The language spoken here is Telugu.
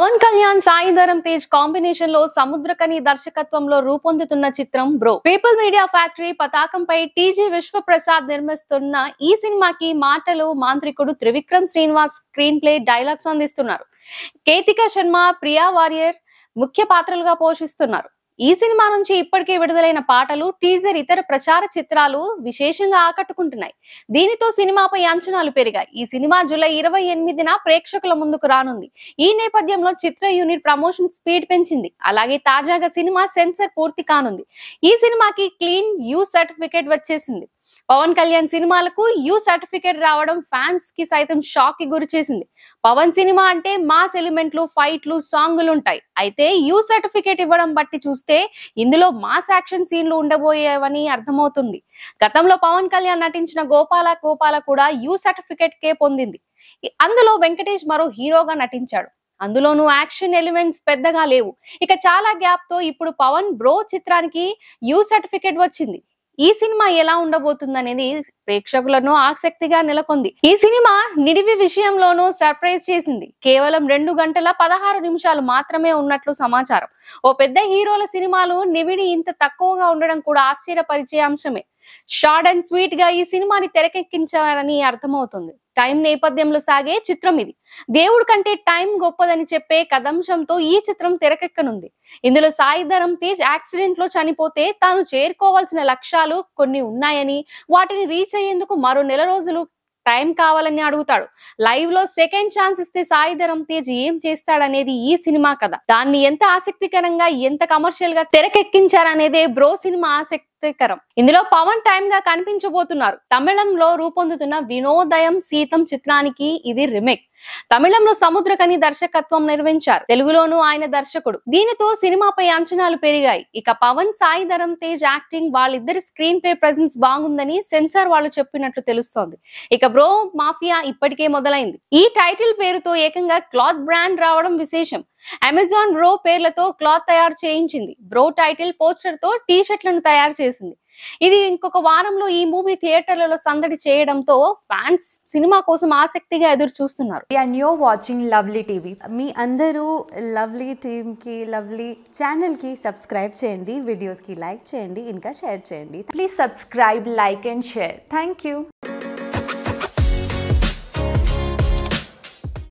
పవన్ కళ్యాణ్ సాయి ధరం తేజ్ కాంబినేషన్ లో సముద్రకని దర్శకత్వంలో రూపొందుతున్న చిత్రం బ్రో పీపుల్ మీడియా ఫ్యాక్టరీ పతాకంపై టీజీ విశ్వప్రసాద్ నిర్మిస్తున్న ఈ సినిమాకి మాటలు మాంత్రికుడు Trivikram Srinivas screen play dialogues అందిస్తున్నారు కేతిక శర్మ ప్రియా వారియర్ ముఖ్య పాత్రలుగా పోషిస్తున్నారు ఈ సినిమా నుంచి ఇప్పటికే విడుదలైన పాటలు టీజర్ ఇతర ప్రచార చిత్రాలు విశేషంగా ఆకట్టుకుంటున్నాయి దీనితో సినిమాపై అంచనాలు పెరిగాయి ఈ సినిమా జూలై ఇరవై ఎనిమిదిన ప్రేక్షకుల ముందుకు రానుంది ఈ నేపథ్యంలో చిత్ర యూనిట్ ప్రమోషన్ స్పీడ్ పెంచింది అలాగే తాజాగా సినిమా సెన్సర్ పూర్తి కానుంది ఈ సినిమాకి క్లీన్ యూ సర్టిఫికేట్ వచ్చేసింది పవన్ కళ్యాణ్ సినిమాలకు యూ సర్టిఫికేట్ రావడం ఫ్యాన్స్ కి సైతం షాక్ కి గురి చేసింది పవన్ సినిమా అంటే మాస్ ఎలిమెంట్లు ఫైట్లు సాంగులు ఉంటాయి అయితే యూ సర్టిఫికేట్ ఇవ్వడం బట్టి చూస్తే ఇందులో మాస్ యాక్షన్ సీన్లు ఉండబోయేవని అర్థమవుతుంది గతంలో పవన్ కళ్యాణ్ నటించిన గోపాల గోపాల కూడా యూ సర్టిఫికేట్ కే పొందింది అందులో వెంకటేష్ మరో హీరోగా నటించాడు అందులోనూ యాక్షన్ ఎలిమెంట్స్ పెద్దగా లేవు ఇక చాలా గ్యాప్ తో ఇప్పుడు పవన్ బ్రో చిత్రానికి యూ సర్టిఫికేట్ వచ్చింది ఈ సినిమా ఎలా ఉండబోతుంది అనేది ప్రేక్షకులను ఆసక్తిగా నెలకొంది ఈ సినిమా నిడివి విషయంలోనూ సర్ప్రైజ్ చేసింది కేవలం రెండు గంటల పదహారు నిమిషాలు మాత్రమే ఉన్నట్లు సమాచారం ఓ పెద్ద హీరోల సినిమాలు నివిడి ఇంత తక్కువగా ఉండడం కూడా ఆశ్చర్యపరిచే అంశమే షార్ట్ అండ్ స్వీట్ గా ఈ సినిమాని తెరకెక్కించారని అర్థమవుతుంది టైం నేపథ్యంలో సాగే చిత్రం ఇది దేవుడి కంటే టైం గొప్పదని చెప్పే కథంశంతో ఈ చిత్రం తెరకెక్కనుంది ఇందులో ధరం తేజ్ యాక్సిడెంట్ లో చనిపోతే తాను చేరుకోవాల్సిన లక్ష్యాలు కొన్ని ఉన్నాయని వాటిని రీచ్ అయ్యేందుకు మరో నెల రోజులు టైం కావాలని అడుగుతాడు లైవ్ లో సెకండ్ ఛాన్స్ ఇస్తే ధరం తేజ్ ఏం చేస్తాడనేది ఈ సినిమా కథ దాన్ని ఎంత ఆసక్తికరంగా ఎంత కమర్షియల్ గా తెరకెక్కించారనేదే బ్రో సినిమా ఆసక్తి ఆసక్తికరం ఇందులో పవన్ టైమ్ గా కనిపించబోతున్నారు తమిళంలో రూపొందుతున్న వినోదయం సీతం చిత్రానికి ఇది రిమేక్ తమిళంలో సముద్రకని దర్శకత్వం నిర్వహించారు తెలుగులోనూ ఆయన దర్శకుడు దీనితో సినిమాపై అంచనాలు పెరిగాయి ఇక పవన్ సాయి ధరం తేజ్ యాక్టింగ్ వాళ్ళిద్దరి స్క్రీన్ ప్లే ప్రజెన్స్ బాగుందని సెన్సార్ వాళ్ళు చెప్పినట్లు తెలుస్తోంది ఇక బ్రో మాఫియా ఇప్పటికే మొదలైంది ఈ టైటిల్ పేరుతో ఏకంగా క్లాత్ బ్రాండ్ రావడం విశేషం అమెజాన్ బ్రో పేర్లతో క్లాత్ తయారు చేయించింది బ్రో టైటిల్ పోస్టర్ తో టీ షర్ట్లను తయారు చేసింది ఇది ఇంకొక వారంలో ఈ మూవీ థియేటర్లలో సందడి చేయడంతో ఫ్యాన్స్ సినిమా కోసం ఆసక్తిగా ఎదురు చూస్తున్నారు and you're watching lovely TV మీ అందరూ లవ్లీ టీమ్ కి లవ్లీ ఛానల్ కి సబ్స్క్రైబ్ చేయండి వీడియోస్ కి లైక్ చేయండి ఇంకా షేర్ చేయండి please subscribe like and share thank you